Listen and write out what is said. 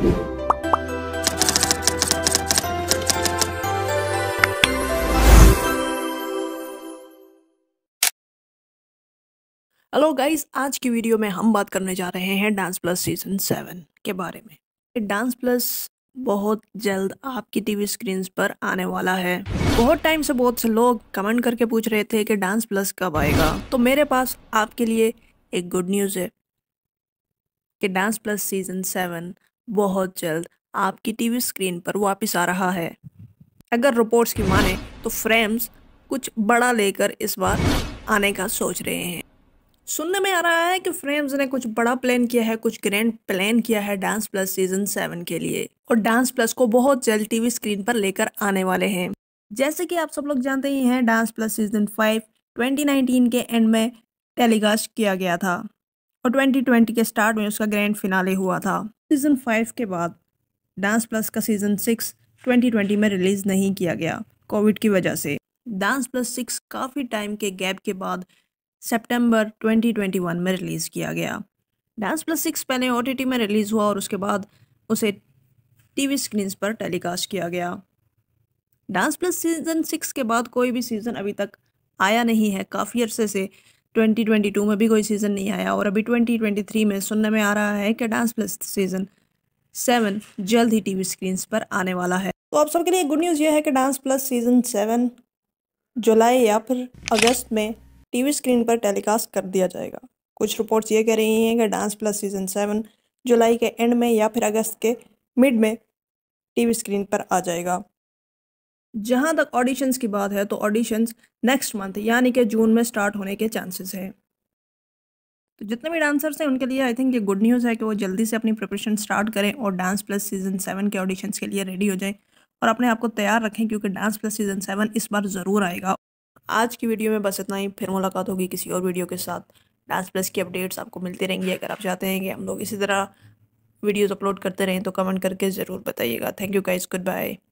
hello guys आज की video में हम बात करने जा रहे हैं डांस प्लस सीजन सेवन के बारे में डांस प्लस बहुत जल्द आपकी टीवी स्क्रीन पर आने वाला है बहुत टाइम से बहुत से लोग कमेंट करके पूछ रहे थे कि डांस प्लस कब आएगा तो मेरे पास आपके लिए एक गुड न्यूज़ है कि डांस प्लस सीजन सेवन बहुत जल्द आपकी टीवी स्क्रीन पर वापस आ रहा है अगर रिपोर्ट्स की माने तो फ्रेम्स कुछ बड़ा लेकर इस बार आने का सोच रहे हैं सुनने में आ रहा है कि फ्रेम्स ने कुछ बड़ा प्लान किया है कुछ ग्रैंड प्लान किया है डांस प्लस सीजन सेवन के लिए और डांस प्लस को बहुत जल्द टीवी स्क्रीन पर लेकर आने वाले हैं जैसे कि आप सब लोग जानते ही हैं डांस प्लस सीजन फाइव 2019 के एंड में टेलीकास्ट किया गया था और 2020 के स्टार्ट में उसका ग्रैंड फिनाले हुआ था सीज़न फाइव के बाद डांस प्लस का सीज़न सिक्स 2020 में रिलीज़ नहीं किया गया कोविड की वजह से डांस प्लस सिक्स काफ़ी टाइम के गैप के बाद सितंबर 2021 में रिलीज़ किया गया डांस प्लस सिक्स पहले ओ में रिलीज़ हुआ और उसके बाद उसे टीवी स्क्रीन पर टेलीकास्ट किया गया डांस प्लस सीज़न सिक्स के बाद कोई भी सीज़न अभी तक आया नहीं है काफ़ी अरसे से 2022 में भी कोई सीज़न नहीं आया और अभी 2023 में सुनने में आ रहा है कि डांस प्लस सीज़न सेवन जल्द ही टीवी स्क्रीन्स पर आने वाला है तो आप सबके लिए गुड न्यूज़ यह है कि डांस प्लस सीज़न सेवन जुलाई या फिर अगस्त में टीवी स्क्रीन पर टेलीकास्ट कर दिया जाएगा कुछ रिपोर्ट्स ये कह रही हैं कि डांस प्लस सीज़न सेवन जुलाई के एंड में या फिर अगस्त के मिड में टीवी स्क्रीन पर आ जाएगा जहां तक ऑडिशंस की बात है तो ऑडिशंस नेक्स्ट मंथ यानी कि जून में स्टार्ट होने के चांसेस हैं तो जितने भी डांसर्स हैं उनके लिए आई थिंक ये गुड न्यूज़ है कि वो जल्दी से अपनी प्रिपरेशन स्टार्ट करें और डांस प्लस सीज़न सेवन के ऑडिशंस के लिए रेडी हो जाएं और अपने आप को तैयार रखें क्योंकि डांस प्लस सीज़न सेवन इस बार ज़रूर आएगा आज की वीडियो में बस इतना ही फिर मुलाकात होगी किसी और वीडियो के साथ डांस प्लस की अपडेट्स आपको मिलती रहेंगी अगर आप चाहते हैं कि हम लोग इसी तरह वीडियोज़ अपलोड करते रहें तो कमेंट करके ज़रूर बताइएगा thank you guys good bye